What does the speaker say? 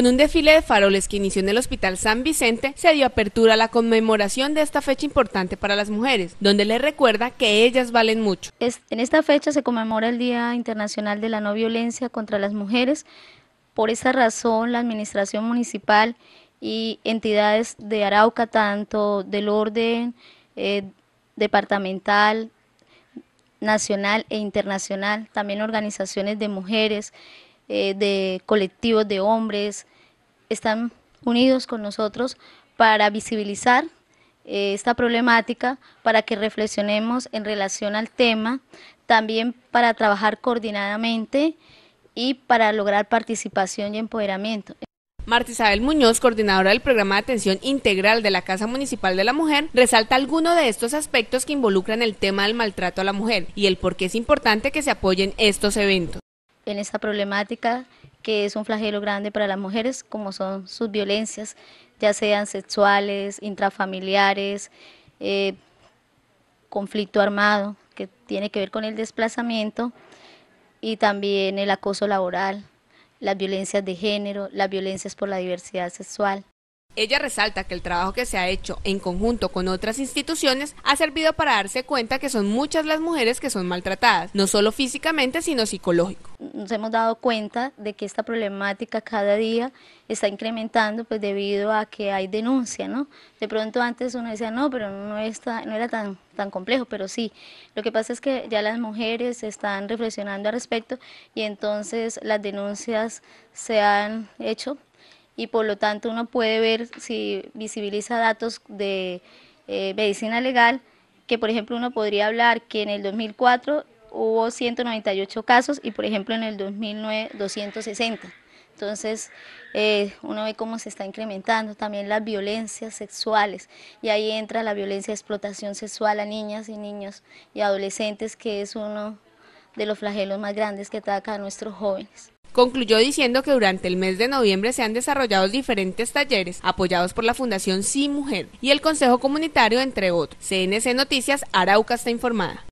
Con un desfile de faroles que inició en el Hospital San Vicente, se dio apertura a la conmemoración de esta fecha importante para las mujeres, donde les recuerda que ellas valen mucho. en esta fecha se conmemora el Día Internacional de la No Violencia contra las Mujeres. Por esa razón, la Administración Municipal y entidades de Arauca, tanto del orden eh, departamental, nacional e internacional, también organizaciones de mujeres, eh, de colectivos de hombres, están unidos con nosotros para visibilizar eh, esta problemática, para que reflexionemos en relación al tema, también para trabajar coordinadamente y para lograr participación y empoderamiento. Marta Isabel Muñoz, coordinadora del programa de atención integral de la Casa Municipal de la Mujer, resalta algunos de estos aspectos que involucran el tema del maltrato a la mujer y el por qué es importante que se apoyen estos eventos en esta problemática que es un flagelo grande para las mujeres, como son sus violencias, ya sean sexuales, intrafamiliares, eh, conflicto armado, que tiene que ver con el desplazamiento, y también el acoso laboral, las violencias de género, las violencias por la diversidad sexual. Ella resalta que el trabajo que se ha hecho en conjunto con otras instituciones ha servido para darse cuenta que son muchas las mujeres que son maltratadas, no solo físicamente, sino psicológico. Nos hemos dado cuenta de que esta problemática cada día está incrementando pues debido a que hay denuncia, ¿no? De pronto antes uno decía, no, pero no, está, no era tan, tan complejo, pero sí. Lo que pasa es que ya las mujeres están reflexionando al respecto y entonces las denuncias se han hecho y por lo tanto uno puede ver si visibiliza datos de eh, medicina legal, que por ejemplo uno podría hablar que en el 2004 hubo 198 casos y por ejemplo en el 2009 260. Entonces, eh, uno ve cómo se está incrementando también las violencias sexuales y ahí entra la violencia de explotación sexual a niñas y niños y adolescentes, que es uno de los flagelos más grandes que ataca a nuestros jóvenes. Concluyó diciendo que durante el mes de noviembre se han desarrollado diferentes talleres apoyados por la Fundación Sí Mujer y el Consejo Comunitario, entre otros. CNC Noticias, Arauca está informada.